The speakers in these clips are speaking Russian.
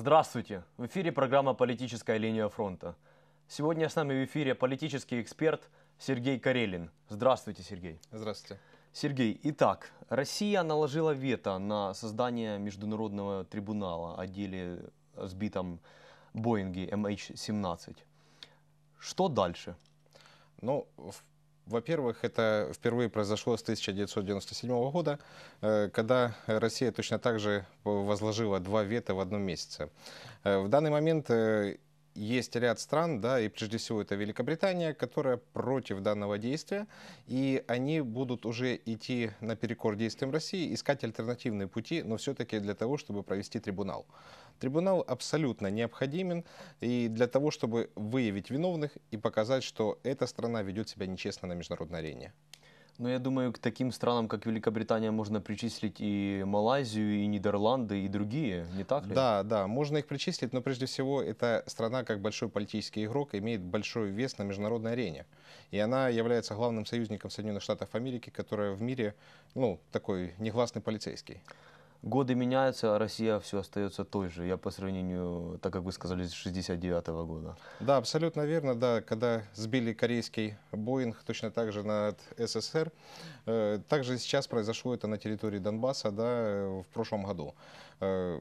Здравствуйте! В эфире программа «Политическая линия фронта». Сегодня с нами в эфире политический эксперт Сергей Карелин. Здравствуйте, Сергей. Здравствуйте. Сергей, итак, Россия наложила вето на создание международного трибунала о деле сбитом Боинге MH17. Что дальше? Ну, в во-первых, это впервые произошло с 1997 года, э, когда Россия точно так же возложила два вета в одном месяце. Э, в данный момент э, есть ряд стран, да, и прежде всего это Великобритания, которая против данного действия, и они будут уже идти наперекор действиям России, искать альтернативные пути, но все-таки для того, чтобы провести трибунал. Трибунал абсолютно необходимен и для того, чтобы выявить виновных и показать, что эта страна ведет себя нечестно на международной арене. Но ну, я думаю, к таким странам, как Великобритания, можно причислить и Малайзию, и Нидерланды, и другие, не так ли? Да, да, можно их причислить, но прежде всего эта страна, как большой политический игрок, имеет большой вес на международной арене. И она является главным союзником Соединенных Штатов Америки, которая в мире, ну, такой негласный полицейский годы меняются, а Россия все остается той же. Я по сравнению, так как вы сказали, с 69 -го года. Да, абсолютно верно. Да, когда сбили корейский Боинг точно так же над СССР, э, также сейчас произошло это на территории Донбасса, да, э, в прошлом году. Э,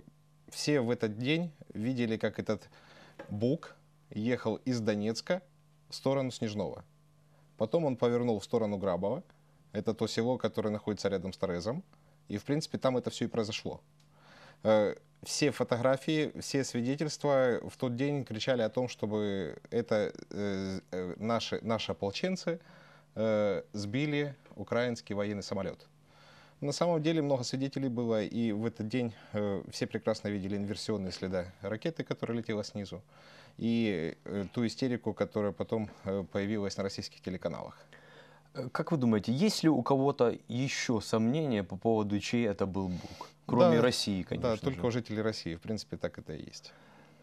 все в этот день видели, как этот Бук ехал из Донецка в сторону Снежного. Потом он повернул в сторону Грабова. Это то село, которое находится рядом с Торезом. И, в принципе, там это все и произошло. Э, все фотографии, все свидетельства в тот день кричали о том, чтобы это э, э, наши, наши ополченцы сбили украинский военный самолет. На самом деле много свидетелей было, и в этот день э, все прекрасно видели инверсионные следы ракеты, которая летела снизу, и э, ту истерику, которая потом э, появилась на российских телеканалах. Э, как вы думаете, есть ли у кого-то еще сомнения по поводу, чей это был Бук? Кроме да, России, конечно. Да, только же. у жителей России, в принципе, так это и есть.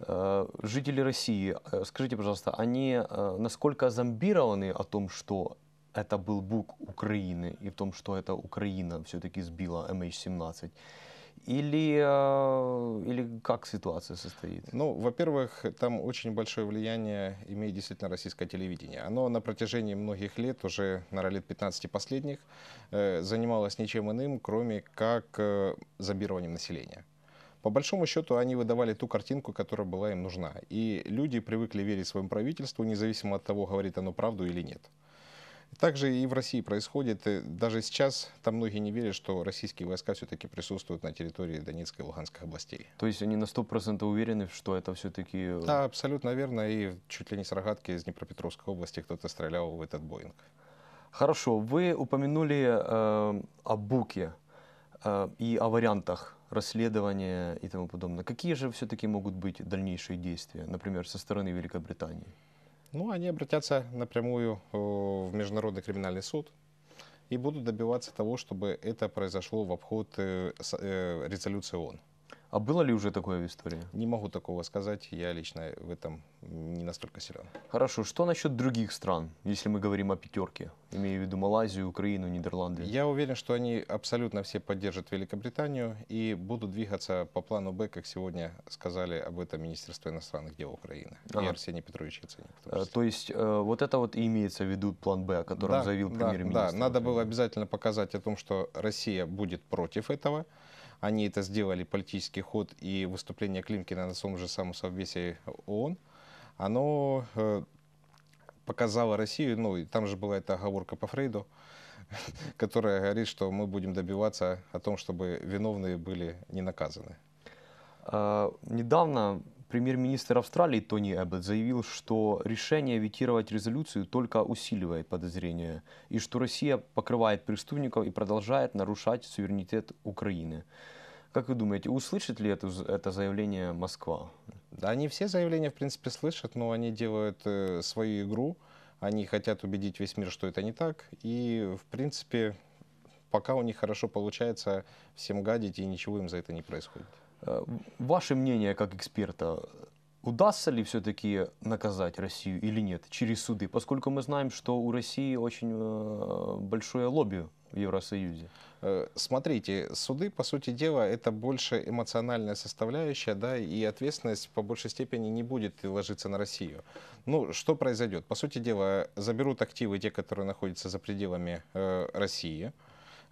Э, жители России, э, скажите, пожалуйста, они насколько зомбированы о том, что это был Бук Украины и в том, что это Украина все-таки сбила MH17? или, э, или как ситуация состоит? Ну, во-первых, там очень большое влияние имеет действительно российское телевидение. Оно на протяжении многих лет, уже, на лет 15 последних, э, занималось ничем иным, кроме как э, зомбированием населения по большому счету они выдавали ту картинку, которая была им нужна. И люди привыкли верить своему правительству, независимо от того, говорит оно правду или нет. Также и в России происходит. Э, даже сейчас там многие не верят, что российские войска все-таки присутствуют на территории Донецкой и Луганской областей. То есть они на 100% уверены, что это все-таки... Э, да, абсолютно верно. И чуть ли не с рогатки из Днепропетровской области кто-то стрелял в этот Боинг. Хорошо. Вы упомянули э, о Буке э, и о вариантах расследования и тому подобное. Какие же все-таки могут быть дальнейшие действия, например, со стороны Великобритании? Ну, они обратятся напрямую э, в Международный криминальный суд и будут добиваться того, чтобы это произошло в обход э, э, резолюции ООН. А было ли уже такое в истории? Не могу такого сказать, я лично в этом не настолько силен. Хорошо, что насчет других стран, если мы говорим о пятерке, имею в виду Малайзию, Украину, Нидерланды? Я уверен, что они абсолютно все поддержат Великобританию и будут двигаться по плану Б, как сегодня сказали об этом Министерство иностранных дел Украины ага. и Арсений Петрович Яценюк. А, то есть э, вот это вот и имеется в виду план Б, о котором да, заявил премьер-министр? Да, надо было обязательно показать о том, что Россия будет против этого. Они это сделали, политический ход и выступление Климкина на том же самом Совбесе ООН, оно э, показало Россию, ну, и там же была эта оговорка по Фрейду, которая говорит, что мы будем добиваться о том, чтобы виновные были не наказаны. А, недавно Премьер-министр Австралии Тони Эббот заявил, что решение ветировать резолюцию только усиливает подозрения, и что Россия покрывает преступников и продолжает нарушать суверенитет Украины. Как вы думаете, услышит ли это, это заявление Москва? Да, они все заявления, в принципе, слышат, но они делают э, свою игру, они хотят убедить весь мир, что это не так, и, в принципе, пока у них хорошо получается всем гадить, и ничего им за это не происходит. Э, ваше мнение как эксперта, удастся ли все-таки наказать Россию или нет через суды, поскольку мы знаем, что у России очень э, большое лобби в Евросоюзе? Э, смотрите, суды, по сути дела, это больше эмоциональная составляющая, да, и ответственность по большей степени не будет ложиться на Россию. Ну, что произойдет? По сути дела, заберут активы те, которые находятся за пределами э, России,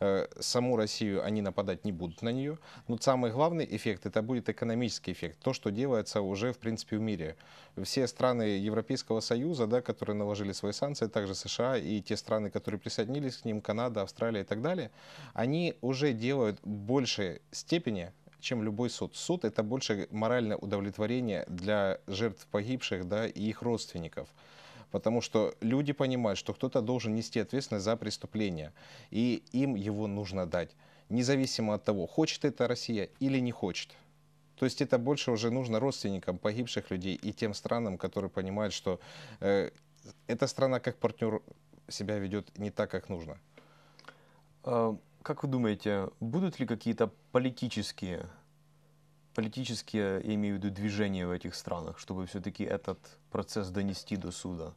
Э, саму Россию они нападать не будут на нее. Но самый главный эффект это будет экономический эффект, то, что делается уже в принципе в мире. Все страны Европейского Союза, да, которые наложили свои санкции, также США и те страны, которые присоединились к ним, Канада, Австралия и так далее, они уже делают большей степени чем любой суд. Суд это больше моральное удовлетворение для жертв погибших да, и их родственников потому что люди понимают, что кто-то должен нести ответственность за преступление, и им его нужно дать, независимо от того, хочет это Россия или не хочет. То есть это больше уже нужно родственникам погибших людей и тем странам, которые понимают, что э, эта страна как партнер себя ведет не так, как нужно. А, как вы думаете, будут ли какие-то политические политические, я имею в виду, движения в этих странах, чтобы все-таки этот процесс донести до суда?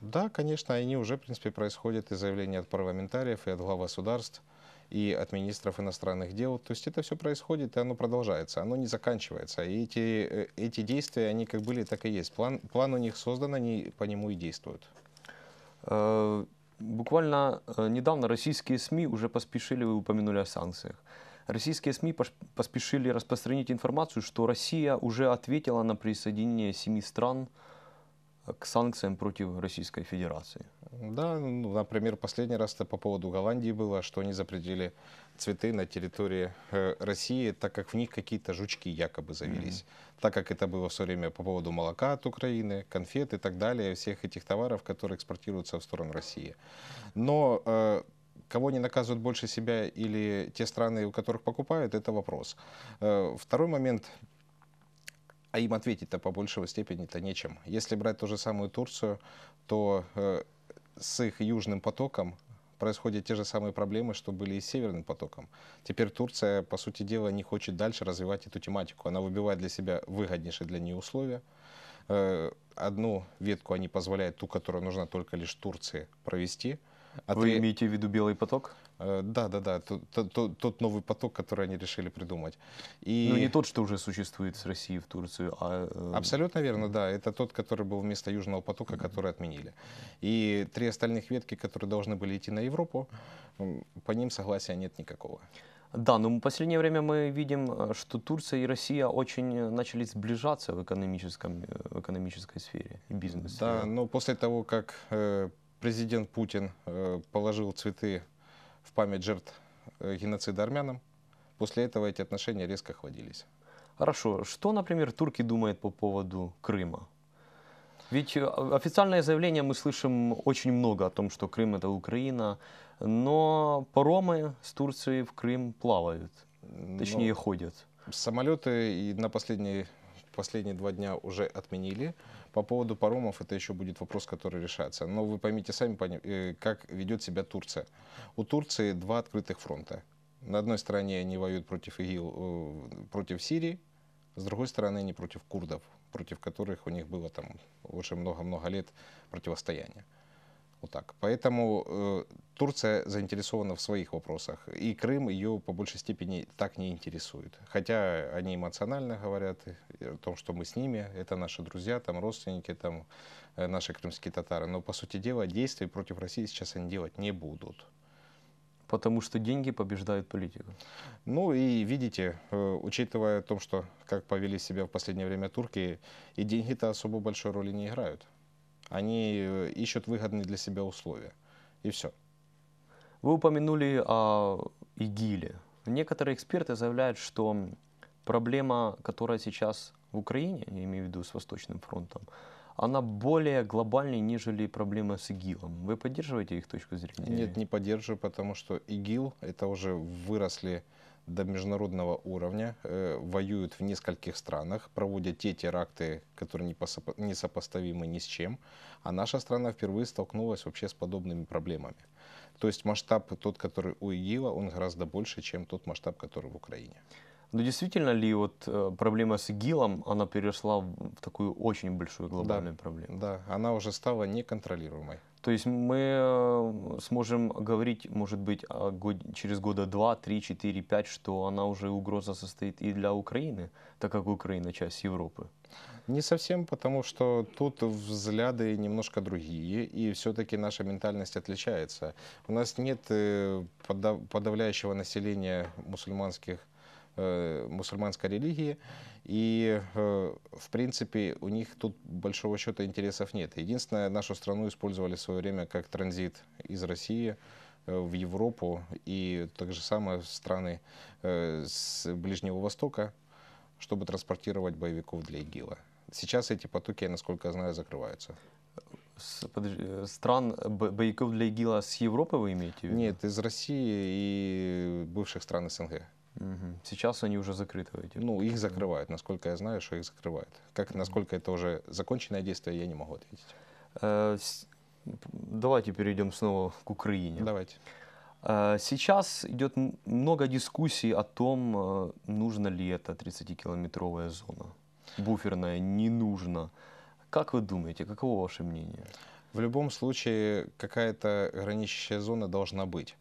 Да, конечно, они уже, в принципе, происходят и заявления от парламентариев, и от глав государств, и от министров иностранных дел. То есть это все происходит, и оно продолжается, оно не заканчивается. И эти, э, эти действия, они как были, так и есть. План, план у них создан, они по нему и действуют. Э, буквально э, недавно российские СМИ уже поспешили, вы упомянули о санкциях. Российские СМИ поспешили распространить информацию, что Россия уже ответила на присоединение семи стран э, к санкциям против Российской Федерации. Да, ну, например, последний раз это по поводу Голландии было, что они запретили цветы на территории э, России, так как в них какие-то жучки якобы завелись. Mm-hmm. Так как это было все время по поводу молока от Украины, конфет и так далее, всех этих товаров, которые экспортируются в сторону России. Но э, Кого они наказывают больше себя или те страны, у которых покупают, это вопрос. Э, второй момент, а им ответить-то по большей степени-то нечем. Если брать ту же самую Турцию, то э, с их южным потоком происходят те же самые проблемы, что были и с Северным потоком. Теперь Турция, по сути дела, не хочет дальше развивать эту тематику. Она выбивает для себя выгоднейшие для нее условия. Э, одну ветку они позволяют, ту, которая нужна только лишь Турции, провести – а Вы ты... имеете в виду белый поток? Э, да, да, да. Тот, тот, тот новый поток, который они решили придумать. И... Ну, не тот, что уже существует с России в Турцию, а... Э, Абсолютно верно, да. Это тот, который был вместо Южного потока, который отменили. И три остальных ветки, которые должны были идти на Европу, по ним согласия нет никакого. Да, но ну, в последнее время мы видим, э, что Турция и Россия очень начали сближаться в, экономическом, в экономической сфере и бизнесе. Да, но после того, как президент Путин э, положил цветы в память жертв э, геноцида армянам. После этого эти отношения резко охладились. Хорошо. Что, например, турки думают по поводу Крыма? Ведь э, официальное заявление мы слышим очень много о том, что Крым это Украина, но паромы с Турции в Крым плавают, ну, точнее ну, ходят. Самолеты и на последние, последние два дня уже отменили. По поводу паромов, это еще будет вопрос, который решается. Но вы поймите сами, э, как ведет себя Турция. У Турции два открытых фронта. На одной стороне они воюют против ИГИЛ, э, против Сирии, с другой стороны, они против курдов, против которых у них было там уже много-много лет противостояние. Вот так. Поэтому э, Турция заинтересована в своих вопросах, и Крым ее по большей степени так не интересует. Хотя они эмоционально говорят о том, что мы с ними, это наши друзья, там родственники, там э, наши крымские татары. Но по сути дела действий против России сейчас они делать не будут. Потому что деньги побеждают политику. Ну и видите, э, учитывая том, что как повели себя в последнее время турки, и деньги-то особо большой роли не играют. Они э, ищут выгодные для себя условия. И все. Вы упомянули о ИГИЛе. Некоторые эксперты заявляют, что проблема, которая сейчас в Украине, я имею в виду с Восточным фронтом, она более глобальной, нежели проблема с ИГИЛом. Вы поддерживаете их точку зрения? Нет, не поддерживаю, потому что ИГИЛ, это уже выросли до международного уровня, э, воюют в нескольких странах, проводят те теракты, которые не сопоставимы ни с чем. А наша страна впервые столкнулась вообще с подобными проблемами. То есть масштаб тот, который у ИГИЛа, он гораздо больше, чем тот масштаб, который в Украине. Но действительно ли вот э, проблема с ИГИЛом, она перешла в такую очень большую глобальную да, проблему? Да, она уже стала неконтролируемой. То есть мы э, сможем говорить, может быть, год, через года 2, 3, 4, 5, что она уже угроза состоит и для Украины, так как Украина часть Европы. Не совсем, потому что тут взгляды немножко другие, и все-таки наша ментальность отличается. У нас нет э, подавляющего населения мусульманских Э, мусульманской религии. И, э, в принципе, у них тут большого счета интересов нет. Единственное, нашу страну использовали в свое время как транзит из России э, в Европу и так же самое страны с Ближнего Востока, чтобы транспортировать боевиков для ИГИЛа. Сейчас эти потоки, насколько я знаю, закрываются. С, подожди, стран боевиков для ИГИЛа с Европы вы имеете в виду? Нет, из России и бывших стран СНГ. Сейчас они уже закрыты. Эти. Ну, их закрывают, насколько я знаю, что их закрывают. Как, насколько это уже законченное действие, я не могу ответить. Э, давайте перейдем снова к Украине. Давайте. Э, сейчас идет много дискуссий о том, э, нужна ли эта 30-километровая зона. Буферная не нужна. Как вы думаете, каково ваше мнение? В любом случае, какая-то граничащая зона должна быть.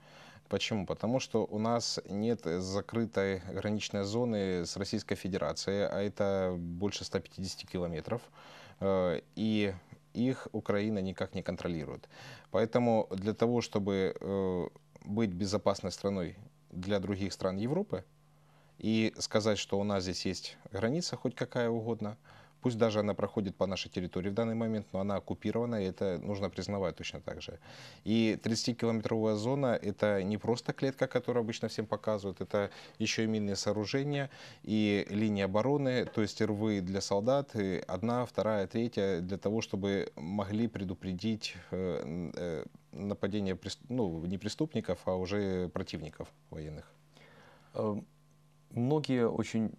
Почему? Потому что у нас нет закрытой граничной зоны с Российской Федерацией, а это больше 150 километров. Э, и их Украина никак не контролирует. Поэтому для того, чтобы э, быть безопасной страной для других стран Европы и сказать, что у нас здесь есть граница хоть какая угодно – Пусть даже она проходит по нашей территории в данный момент, но она оккупирована, и это нужно признавать точно так же. И 30-километровая зона — это не просто клетка, которую обычно всем показывают, это еще и минные сооружения, и линии обороны, то есть рвы для солдат, и одна, вторая, третья, для того, чтобы могли предупредить э, э, нападение ну, не преступников, а уже противников военных. Э, многие очень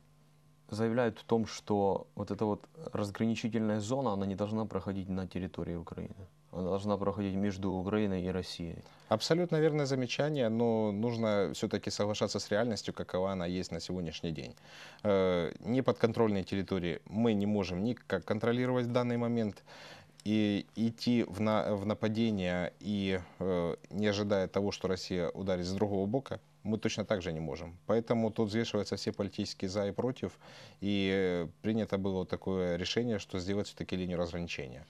заявляют в том, что вот эта вот разграничительная зона, она не должна проходить на территории Украины. Она должна проходить между Украиной и Россией. Абсолютно верное замечание, но нужно все-таки соглашаться с реальностью, какова она есть на сегодняшний день. Э, не подконтрольные территории мы не можем никак контролировать в данный момент и идти в, на, в нападение и э, не ожидая того, что Россия ударит с другого бока, мы точно так же не можем. Поэтому тут взвешиваются все политические за и против, и э, принято было такое решение, что сделать все-таки линию разграничения.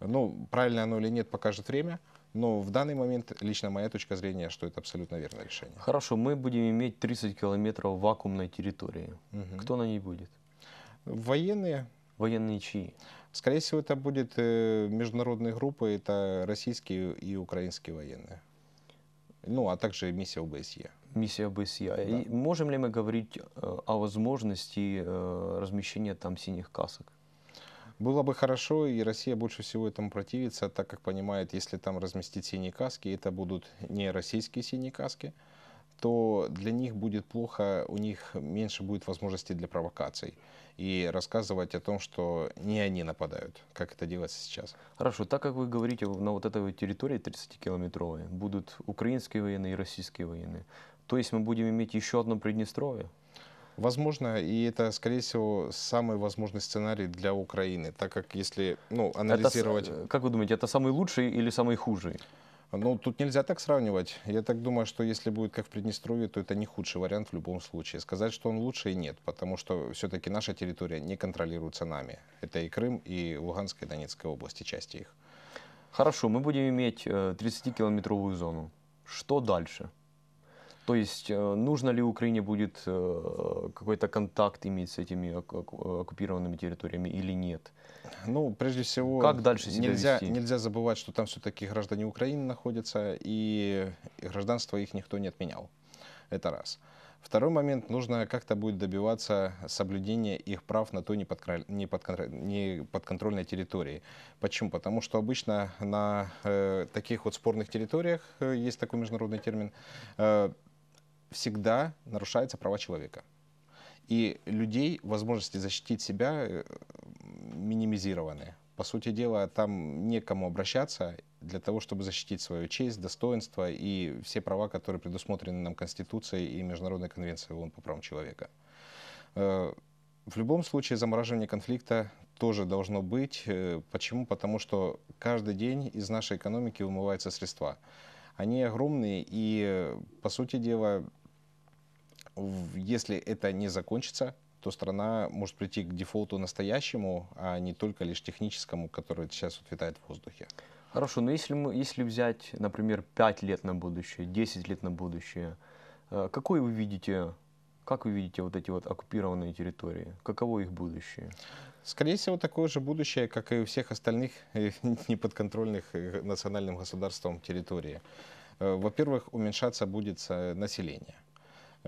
Ну, правильно оно или нет, покажет время, но в данный момент лично моя точка зрения, что это абсолютно верное решение. Хорошо, мы будем иметь 30 километров вакуумной территории. Угу. Кто на ней будет? Военные. Военные чьи? Скорее всего, это будет э, международные группы, это российские и украинские военные. Ну, а также миссия ОБСЕ миссия БСЯ. Да. можем ли мы говорить э, о возможности э, размещения там синих касок? Было бы хорошо, и Россия больше всего этому противится, так как понимает, если там разместить синие каски, это будут не российские синие каски, то для них будет плохо, у них меньше будет возможностей для провокаций. И рассказывать о том, что не они нападают, как это делается сейчас. Хорошо, так как вы говорите, на вот этой территории 30-километровой будут украинские военные и российские военные. То есть мы будем иметь еще одно Приднестровье? Возможно, и это, скорее всего, самый возможный сценарий для Украины, так как если ну, анализировать... Это, как вы думаете, это самый лучший или самый худший? Ну, тут нельзя так сравнивать. Я так думаю, что если будет как в Приднестровье, то это не худший вариант в любом случае. Сказать, что он лучший, нет, потому что все-таки наша территория не контролируется нами. Это и Крым, и Луганская, и Донецкая области, части их. Хорошо, мы будем иметь 30-километровую э, зону. Что дальше? То есть э, нужно ли Украине будет э, какой-то контакт иметь с этими оккупированными территориями или нет? Ну, прежде всего, как дальше себя нельзя, вести? нельзя забывать, что там все-таки граждане Украины находятся, и гражданство их никто не отменял. Это раз. Второй момент, нужно как-то будет добиваться соблюдения их прав на той неподконтрольной территории. Почему? Потому что обычно на э, таких вот спорных территориях, э, есть такой международный термин, э, всегда нарушаются права человека. И людей возможности защитить себя э, минимизированы. По сути дела, там некому обращаться для того, чтобы защитить свою честь, достоинство и все права, которые предусмотрены нам Конституцией и Международной конвенцией ООН по правам человека. Э, в любом случае замораживание конфликта тоже должно быть. Э, почему? Потому что каждый день из нашей экономики вымываются средства. Они огромные и, по сути дела, если это не закончится, то страна может прийти к дефолту настоящему, а не только лишь техническому, который сейчас вот витает в воздухе. Хорошо, но если, мы, если взять, например, 5 лет на будущее, 10 лет на будущее, э, какой вы видите, как вы видите вот эти вот оккупированные территории? Каково их будущее? Скорее всего, такое же будущее, как и у всех остальных э, неподконтрольных э, национальным государством территории. Во-первых, уменьшаться будет население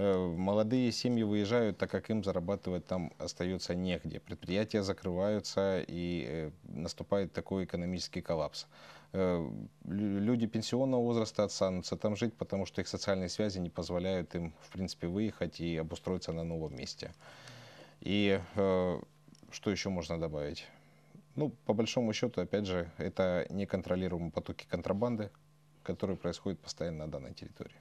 Э, молодые семьи выезжают, так как им зарабатывать там остается негде. Предприятия закрываются и э, наступает такой экономический коллапс. Э, люди пенсионного возраста останутся там жить, потому что их социальные связи не позволяют им, в принципе, выехать и обустроиться на новом месте. И что еще можно добавить? Ну, по большому счету, опять же, это неконтролируемые потоки контрабанды, которые происходят постоянно на данной территории.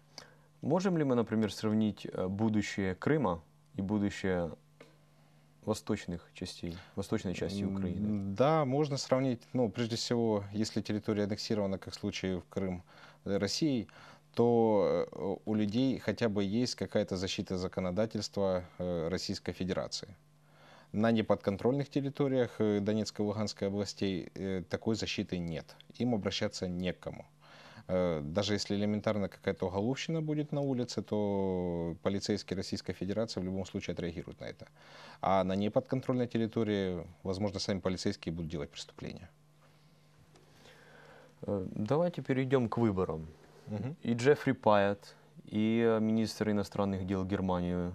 Можем ли мы, например, сравнить э, будущее Крыма и будущее восточных частей, восточной части Украины? Да, можно сравнить. Ну, прежде всего, если территория аннексирована, как в случае в Крым э, России, то э, у людей хотя бы есть какая-то защита законодательства Российской Федерации. На неподконтрольных территориях Донецкой и Луганской областей такой защиты нет. Им обращаться некому. Э, даже если элементарно какая-то уголовщина будет на улице, то полицейские Российской Федерации в любом случае отреагируют на это. А на неподконтрольной территории, возможно, сами полицейские будут делать преступления. Э, давайте перейдем к выборам. Угу. И Джеффри Пайет, и э, министр иностранных дел Германии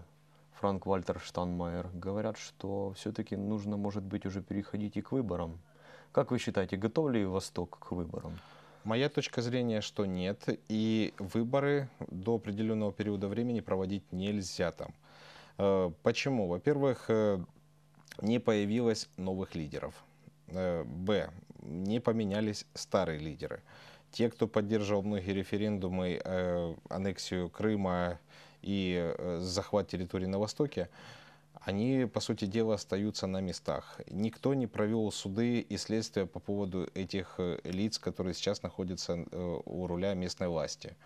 Франк Вальтер Штанмайер говорят, что все-таки нужно, может быть, уже переходить и к выборам. Как вы считаете, готов ли Восток к выборам? Моя точка зрения, что нет, и выборы до определенного периода времени проводить нельзя там. Э, почему? Во-первых, э, не появилось новых лидеров. Э, б. Не поменялись старые лидеры. Те, кто поддерживал многие референдумы, аннексию Крыма и захват территории на Востоке, они, по сути дела, остаются на местах. Никто не провел суды и следствия по поводу этих э, лиц, которые сейчас находятся э, у руля местной власти.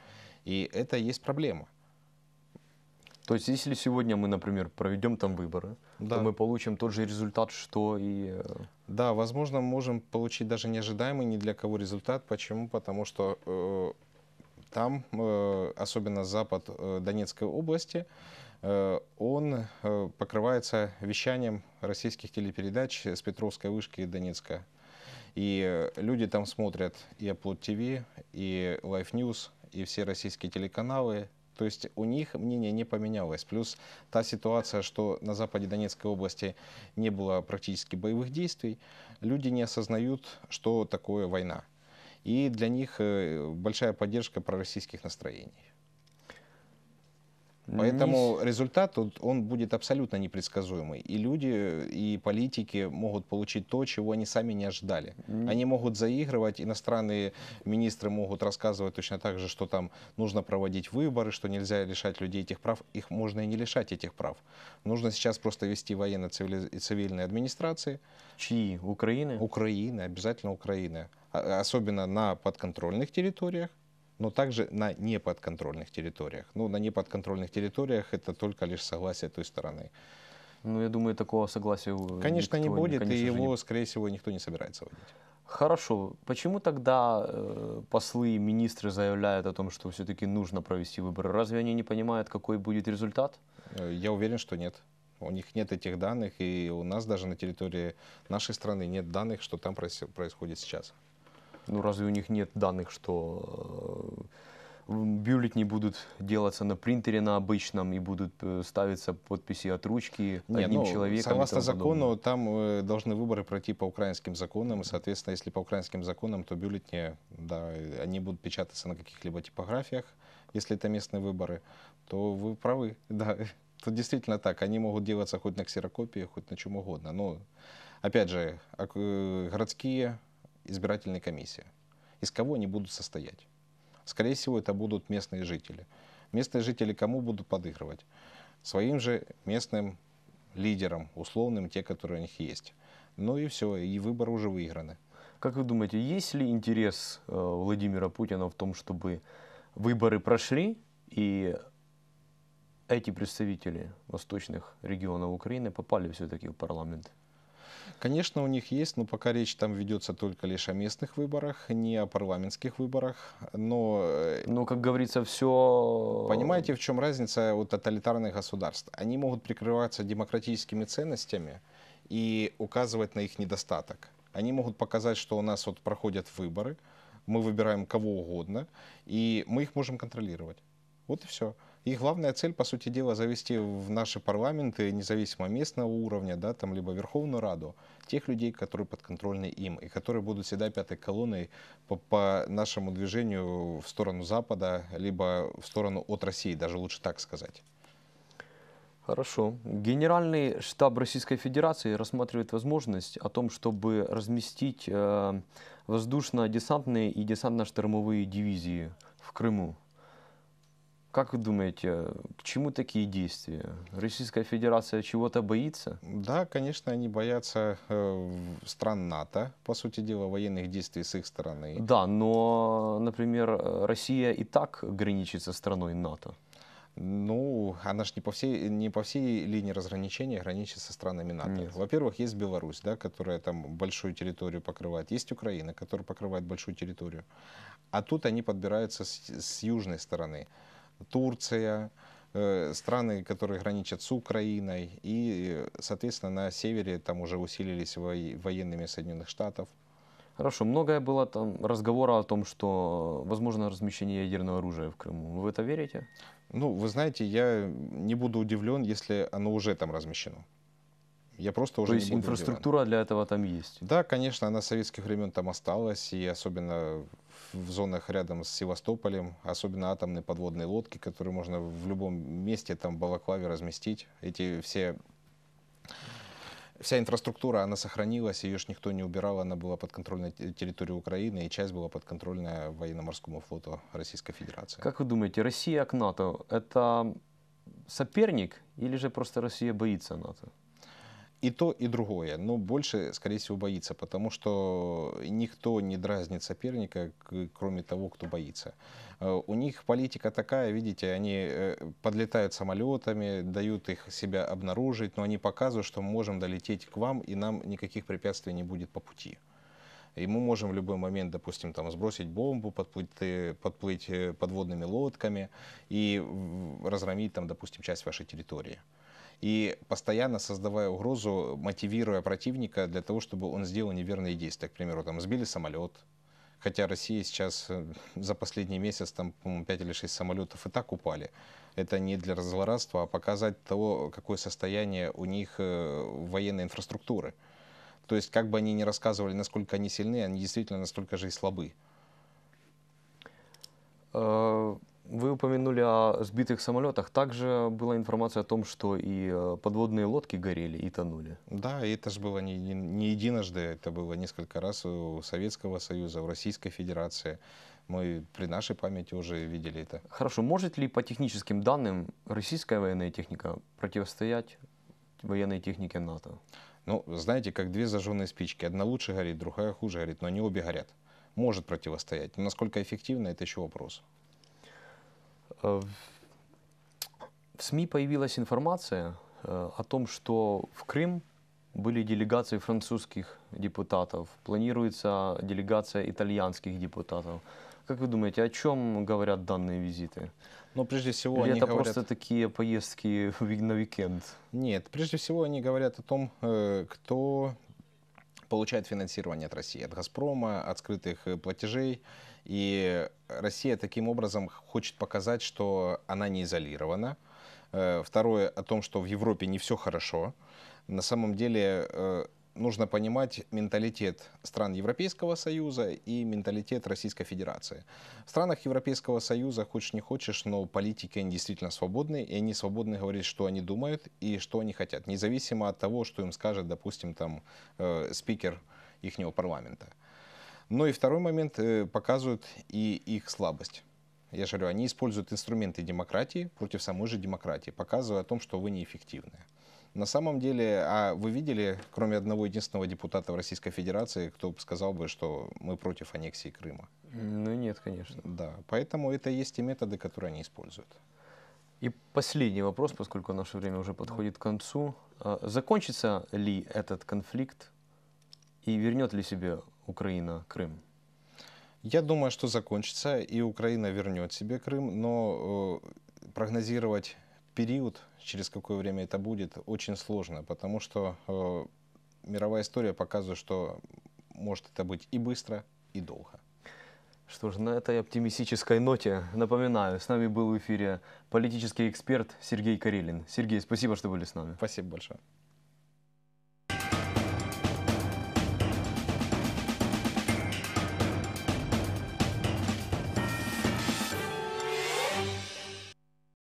И это есть проблема. То есть, если сегодня мы, например, проведем там выборы, да. то мы получим тот же результат, что и... Э, да, возможно, можем получить даже неожидаемый ни для кого результат. Почему? Потому что там, э, особенно запад э, Донецкой области, э, он покрывается вещанием российских телепередач с Петровской вышки и Донецка. И люди там смотрят и Applaud TV, и Life News, и все российские телеканалы. То есть у них мнение не поменялось. Плюс та ситуация, что на западе Донецкой области не было практически боевых действий, люди не осознают, что такое война. И для них э, большая поддержка пророссийских настроений. Поэтому результат он, он будет абсолютно непредсказуемый. И люди, и политики могут получить то, чего они сами не ожидали. Они могут заигрывать, иностранные министры могут рассказывать точно так же, что там нужно проводить выборы, что нельзя лишать людей этих прав. Их можно и не лишать этих прав. Нужно сейчас просто вести военно-цивильные администрации. Чьи? Украины? Украины, обязательно Украины. А, особенно на подконтрольных территориях но также на неподконтрольных территориях. Ну, на неподконтрольных территориях это только лишь согласие той стороны. Ну, я думаю, такого согласия... Конечно, не будет, конечно, и его, не... скорее всего, никто не собирается вводить. Хорошо. Почему тогда э, послы и министры заявляют о том, что все-таки нужно провести выборы? Разве они не понимают, какой будет результат? Э, я уверен, что нет. У них нет этих данных, и у нас даже на территории нашей страны нет данных, что там происходит сейчас. Ну разве у них нет данных, что э, бюллетни будут делаться на принтере на обычном и будут э, ставиться подписи от ручки Не, одним ну, человеком. Согласно закону, там э, должны выборы пройти по украинским законам, и, соответственно, если по украинским законам, то бюллетни да, они будут печататься на каких-либо типографиях, если это местные выборы, то вы правы, да. Тут действительно так, они могут делаться хоть на ксерокопии, хоть на чем угодно. Но, опять же, городские избирательной комиссии. Из кого они будут состоять? Скорее всего, это будут местные жители. Местные жители кому будут подыгрывать? Своим же местным лидерам, условным, те, которые у них есть. Ну и все, и выборы уже выиграны. Как вы думаете, есть ли интерес э, Владимира Путина в том, чтобы выборы прошли и эти представители восточных регионов Украины попали все-таки в парламент? Конечно, у них есть, но пока речь там ведется только лишь о местных выборах, не о парламентских выборах, но... Э, ну, как говорится, все... Понимаете, в чем разница у тоталитарных государств? Они могут прикрываться демократическими ценностями и указывать на их недостаток. Они могут показать, что у нас вот проходят выборы, мы выбираем кого угодно, и мы их можем контролировать. Вот и все. Их главная цель, по сути дела, завести в наши парламенты, независимо местного уровня, да, там, либо Верховную Раду, тех людей, которые подконтрольны им, и которые будут всегда пятой колонной по, по нашему движению в сторону Запада, либо в сторону от России, даже лучше так сказать. Хорошо. Генеральный штаб Российской Федерации рассматривает возможность о том, чтобы разместить э, воздушно-десантные и десантно-штормовые дивизии в Крыму. Как вы думаете, к чему такие действия? Российская Федерация чего-то боится? Да, конечно, они боятся э, стран НАТО, по сути дела, военных действий с их стороны. Да, но, например, Россия и так граничит со страной НАТО. Ну, она же не по всей, не по всей линии разграничения граничит со странами НАТО. Во-первых, есть Беларусь, да, которая там большую территорию покрывает. Есть Украина, которая покрывает большую территорию. А тут они подбираются с, с южной стороны. Турция, э, страны, которые граничат с Украиной, и, соответственно, на севере там уже усилились военными Соединенных Штатов. Хорошо, многое было там разговора о том, что возможно размещение ядерного оружия в Крыму. Вы в это верите? Ну, вы знаете, я не буду удивлен, если оно уже там размещено. Я просто уже То есть инфраструктура удивлен. для этого там есть? Да, конечно, она с советских времен там осталась, и особенно в зонах рядом с Севастополем, особенно атомные подводные лодки, которые можно в любом месте, там, Балаклаве разместить. Эти все вся инфраструктура, она сохранилась, ее ж никто не убирал, она была под контрольной территории Украины, и часть была под подконтрольна военно-морскому флоту Российской Федерации. Как вы думаете, Россия к НАТО – это соперник или же просто Россия боится НАТО? и то, и другое. Но больше, скорее всего, боится, потому что никто не дразнит соперника, кроме того, кто боится. Э, у них политика такая, видите, они э, подлетают самолетами, дают их себя обнаружить, но они показывают, что мы можем долететь к вам, и нам никаких препятствий не будет по пути. И мы можем в любой момент, допустим, там, сбросить бомбу, подплыть, э, подплыть подводными лодками и разгромить, там, допустим, часть вашей территории и постоянно создавая угрозу, мотивируя противника для того, чтобы он сделал неверные действия. К примеру, там сбили самолет, хотя Россия сейчас э, за последний месяц, там, по 5 или 6 самолетов и так упали. Это не для злорадства, а показать того, какое состояние у них э, военной инфраструктуры. То есть, как бы они ни рассказывали, насколько они сильны, они действительно настолько же и слабы. Э, вы упомянули о сбитых самолетах. Также была информация о том, что и э, подводные лодки горели и тонули. Да, и это же было не, не единожды, это было несколько раз у Советского Союза, у Российской Федерации. Мы при нашей памяти уже видели это. Хорошо, может ли по техническим данным российская военная техника противостоять военной технике НАТО? Ну, знаете, как две зажженные спички. Одна лучше горит, другая хуже горит, но они обе горят. Может противостоять. насколько эффективно, это еще вопрос. Э, в СМИ появилась информация э, о том, что в Крым были делегации французских депутатов, планируется делегация итальянских депутатов. Как вы думаете, о чем говорят данные визиты? Но прежде всего Или они это говорят... просто такие поездки на уикенд? Нет, прежде всего они говорят о том, э, кто получает финансирование от России, от «Газпрома», от скрытых э, платежей. И Россия таким образом хочет показать, что она не изолирована. Э, второе, о том, что в Европе не все хорошо. На самом деле э, нужно понимать менталитет стран Европейского Союза и менталитет Российской Федерации. В странах Европейского Союза, хочешь не хочешь, но политики они действительно свободны, и они свободны говорить, что они думают и что они хотят, независимо от того, что им скажет, допустим, там э, спикер их парламента. Но ну и второй момент э, показывают и их слабость. Я же говорю, они используют инструменты демократии против самой же демократии, показывая о том, что вы неэффективны. На самом деле, а вы видели, кроме одного единственного депутата в Российской Федерации, кто бы сказал бы, что мы против аннексии Крыма? Ну нет, конечно. Да, поэтому это есть и методы, которые они используют. И последний вопрос, поскольку наше время уже подходит к концу. А закончится ли этот конфликт и вернет ли себе Украина Крым? Я думаю, что закончится, и Украина вернет себе Крым, но э, прогнозировать период, через какое время это будет, очень сложно, потому что э, мировая история показывает, что может это быть и быстро, и долго. Что ж, на этой оптимистической ноте, напоминаю, с нами был в эфире политический эксперт Сергей Карелин. Сергей, спасибо, что были с нами. Спасибо большое.